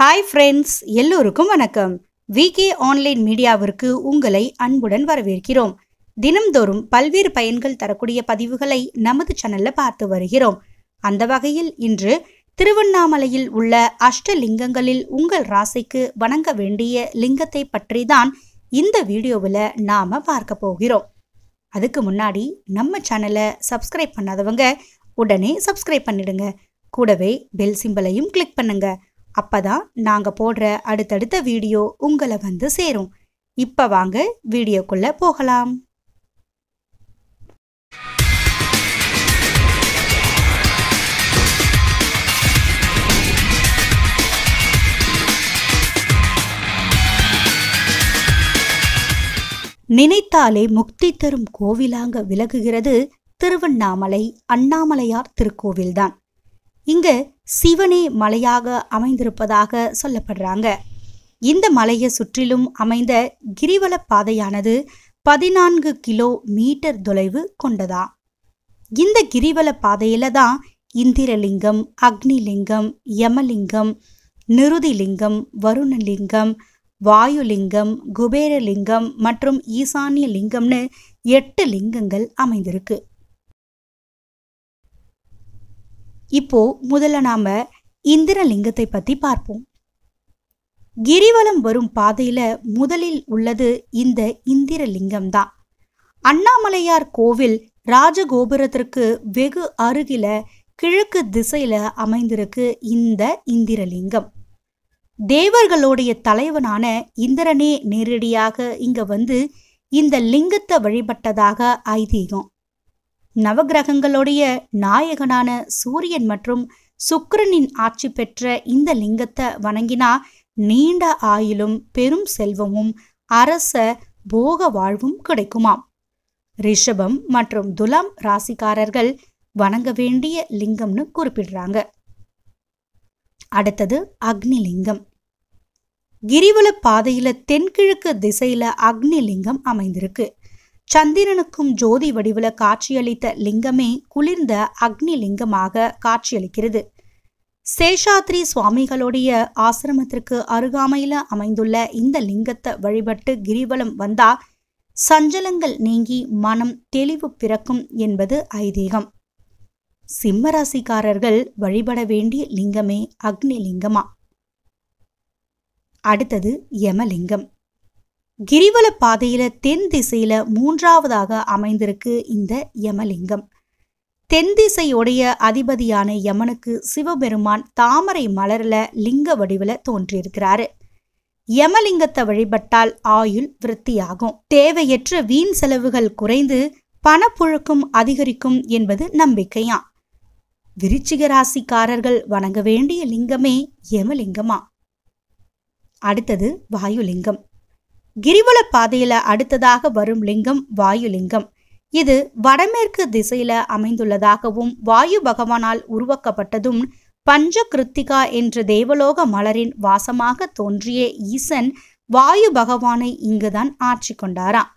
hi friends எல்லோருக்கும் வணக்கம் VK online மீடியாவிற்கு உங்களை அன்புடன் வரவேற்கிறோம் தினம்தோறும் பல்வேறு பயன்கள் தரக்கூடிய பதிவுகளை நமது சேனல்ல பார்த்து வருகிறோம் அந்த வகையில் இன்று திருவண்ணாமலையில் உள்ள அஷ்டலிங்கங்களில் உங்கள் ராசிக்கு வணங்க வேண்டிய லிங்கத்தை பற்றி தான் இந்த வீடியோவில் நாம் பார்க்க போகிறோம் அதுக்கு முன்னாடி நம்ம சேனலை சப்ஸ்கிரைப் பண்ணாதவங்க உடனே சப்ஸ்கிரைப் பண்ணிடுங்க கூடவே பெல் சிம்பலையும் கிளிக் பண்ணுங்கள் அப்பதான் நாங்க போடுற அடுத்தடுத்த வீடியோ உங்களை வந்து சேரும் இப்ப வாங்க வீடியோக்குள்ள போகலாம் நினைத்தாலே முக்தி தரும் கோவிலாங்க விலகுகிறது திருவண்ணாமலை அண்ணாமலையார் திருக்கோவில்தான் இங்கு சிவனே மலையாக அமைந்திருப்பதாக சொல்லப்படுறாங்க இந்த மலையை சுற்றிலும் அமைந்த கிரிவல பாதையானது பதினான்கு கிலோ மீட்டர் தொலைவு கொண்டதா இந்த கிரிவல பாதையில தான் இந்திரலிங்கம் அக்னிலிங்கம் யமலிங்கம் நிருதிலிங்கம் வருணலிங்கம் வாயுலிங்கம் குபேரலிங்கம் மற்றும் ஈசானிய லிங்கம்னு எட்டு லிங்கங்கள் அமைந்திருக்கு இப்போ முதல்ல நாம இந்திரலிங்கத்தை பத்தி பார்ப்போம் கிரிவலம் வரும் பாதையில முதலில் உள்ளது இந்த இந்திரலிங்கம் தான் அண்ணாமலையார் கோவில் ராஜகோபுரத்திற்கு வெகு அருகில கிழக்கு திசையில அமைந்திருக்கு இந்த இந்திரலிங்கம் தேவர்களுடைய தலைவனான இந்திரனே நேரடியாக இங்க வந்து இந்த லிங்கத்தை வழிபட்டதாக ஐதீகம் நவகிரகங்களுடைய நாயகனான சூரியன் மற்றும் சுக்கிரனின் ஆட்சி பெற்ற இந்த லிங்கத்தை வணங்கினா நீண்ட ஆயிலும் பெரும் செல்வமும் அரச போக வாழ்வும் கிடைக்குமாம் ரிஷபம் மற்றும் துலாம் ராசிக்காரர்கள் வணங்க வேண்டிய லிங்கம்னு குறிப்பிடுறாங்க அடுத்தது அக்னி லிங்கம் கிரிவல பாதையில தென்கிழக்கு திசையில அக்னி லிங்கம் அமைந்திருக்கு சந்திரனுக்கும் ஜோதி வடிவில் காட்சியளித்த லிங்கமே குளிர்ந்த அக்னி லிங்கமாக காட்சியளிக்கிறது சேஷாத்ரி சுவாமிகளுடைய ஆசிரமத்திற்கு அருகாமையில் அமைந்துள்ள இந்த லிங்கத்தை வழிபட்டு கிரிவலம் வந்தா சஞ்சலங்கள் நீங்கி மனம் தெளிவு பிறக்கும் என்பது ஐதீகம் சிம்மராசிக்காரர்கள் வழிபட வேண்டிய லிங்கமே அக்னி லிங்கமா அடுத்தது யமலிங்கம் கிரிவல பாதையில தென் திசையில மூன்றாவதாக அமைந்திருக்கு இந்த யமலிங்கம் தென் திசையுடைய அதிபதியான யமனுக்கு சிவபெருமான் தாமரை மலர்ல லிங்க வடிவில் தோன்றியிருக்கிறாரு யமலிங்கத்தை வழிபட்டால் ஆயுள் விருத்தியாகும் தேவையற்ற வீண் செலவுகள் குறைந்து பணப்புழக்கம் அதிகரிக்கும் என்பது நம்பிக்கையாம் விருச்சிக ராசிக்காரர்கள் வணங்க வேண்டிய லிங்கமே யமலிங்கமா அடுத்தது வாயுலிங்கம் கிரிவல பாதையில அடுத்ததாக வரும் லிங்கம் வாயுலிங்கம் இது வடமேற்கு திசையில அமைந்துள்ளதாகவும் வாயு பகவானால் உருவாக்கப்பட்டதும் பஞ்ச கிருத்திகா என்ற தேவலோக மலரின் வாசமாக தோன்றிய ஈசன் வாயு பகவானை இங்குதான் ஆட்சி கொண்டாராம்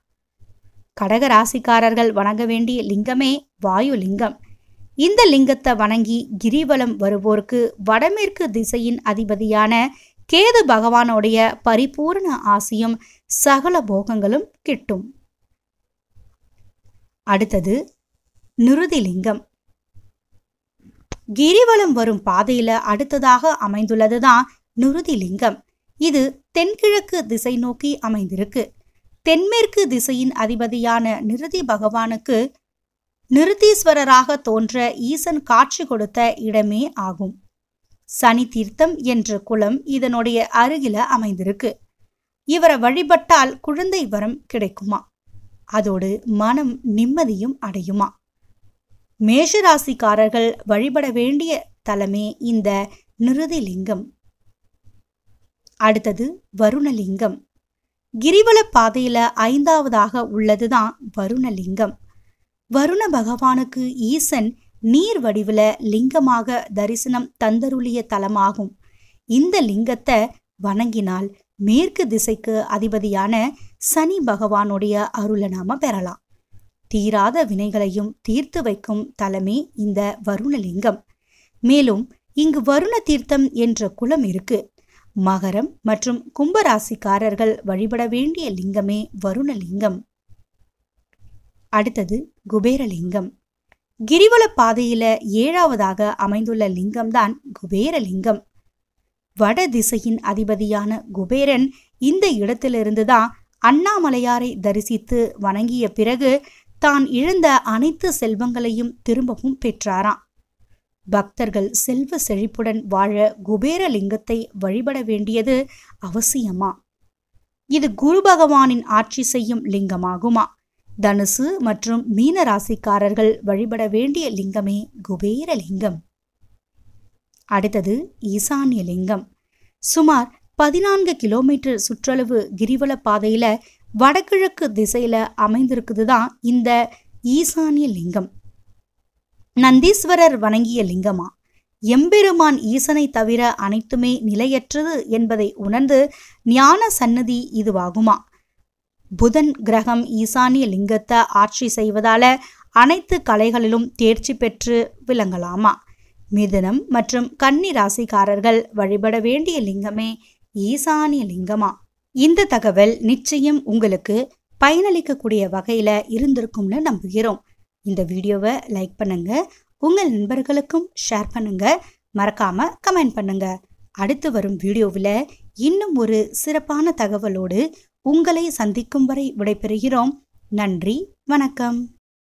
கடக ராசிக்காரர்கள் வணங்க வேண்டிய லிங்கமே வாயு லிங்கம் இந்த லிங்கத்தை வணங்கி கிரிவலம் வருவோருக்கு வடமேற்கு திசையின் அதிபதியான கேது பகவானுடைய பரிபூர்ண ஆசியும் சகல போகங்களும் கிட்டும் அடுத்தது நிருதிலிங்கம் கிரிவலம் வரும் பாதையில அடுத்ததாக அமைந்துள்ளதுதான் நிருதிலிங்கம் இது தென்கிழக்கு திசை நோக்கி அமைந்திருக்கு தென்மேற்கு திசையின் அதிபதியான நிருதி பகவானுக்கு நிருதீஸ்வரராக தோன்ற ஈசன் காட்சி கொடுத்த இடமே ஆகும் சனி தீர்த்தம் என்ற குளம் இதனுடைய அருகில அமைந்திருக்கு இவரை வழிபட்டால் குழந்தை வரம் கிடைக்குமா அதோடு மனம் நிம்மதியும் அடையுமா மேஷராசிக்காரர்கள் வழிபட வேண்டிய தலமே இந்த நிருதிலிங்கம் அடுத்தது வருணலிங்கம் கிரிவல பாதையில ஐந்தாவதாக உள்ளதுதான் வருணலிங்கம் வருண பகவானுக்கு ஈசன் நீர் வடிவில் லிங்கமாக தரிசனம் தந்தருளிய தலமாகும் இந்த லிங்கத்தை வணங்கினால் மேற்கு திசைக்கு அதிபதியான சனி பகவானுடைய அருளை நாம பெறலாம் தீராத வினைகளையும் தீர்த்து வைக்கும் தலமே இந்த வருணலிங்கம் மேலும் இங்கு வருண தீர்த்தம் என்ற குலம் இருக்கு மகரம் மற்றும் கும்பராசிக்காரர்கள் வழிபட வேண்டிய லிங்கமே வருணலிங்கம் அடுத்தது குபேரலிங்கம் கிரிவல பாதையில ஏழாவதாக அமைந்துள்ள லிங்கம்தான் குபேர லிங்கம் வட திசையின் அதிபதியான குபேரன் இந்த இடத்திலிருந்து தான் அண்ணாமலையாரை தரிசித்து வணங்கிய பிறகு தான் இழந்த அனைத்து செல்வங்களையும் திரும்பவும் பெற்றாராம் பக்தர்கள் செல்வ செழிப்புடன் வாழ குபேர லிங்கத்தை வழிபட வேண்டியது அவசியமா இது குரு பகவானின் ஆட்சி செய்யும் லிங்கமாகுமா தனுசு மற்றும் மீன ராசிக்காரர்கள் வழிபட வேண்டிய லிங்கமே குபேர லிங்கம் அடுத்தது ஈசான்ய லிங்கம் சுமார் பதினான்கு கிலோமீட்டர் சுற்றளவு கிரிவல பாதையில வடகிழக்கு திசையில அமைந்திருக்குது தான் இந்த ஈசானிய லிங்கம் நந்தீஸ்வரர் வணங்கிய லிங்கமா எம்பெருமான் ஈசனை தவிர அனைத்துமே நிலையற்றது என்பதை உணர்ந்து ஞான சன்னதி இதுவாகுமா புதன் கிரகம் ஈசானிய லிங்கத்தை ஆட்சி செய்வதால அனைத்து கலைகளிலும் தேர்ச்சி பெற்று விளங்கலாமா மிதனம் மற்றும் கன்னி ராசிக்காரர்கள் வழிபட வேண்டிய லிங்கமே ஈசானிய லிங்கமா இந்த தகவல் நிச்சயம் உங்களுக்கு பயனளிக்கக்கூடிய வகையில் இருந்திருக்கும்னு நம்புகிறோம் இந்த வீடியோவை லைக் பண்ணுங்க உங்கள் நண்பர்களுக்கும் ஷேர் பண்ணுங்க மறக்காம கமெண்ட் பண்ணுங்க அடுத்து வரும் வீடியோவில் இன்னும் ஒரு சிறப்பான தகவலோடு உங்களை சந்திக்கும் வரை விடைபெறுகிறோம் நன்றி வணக்கம்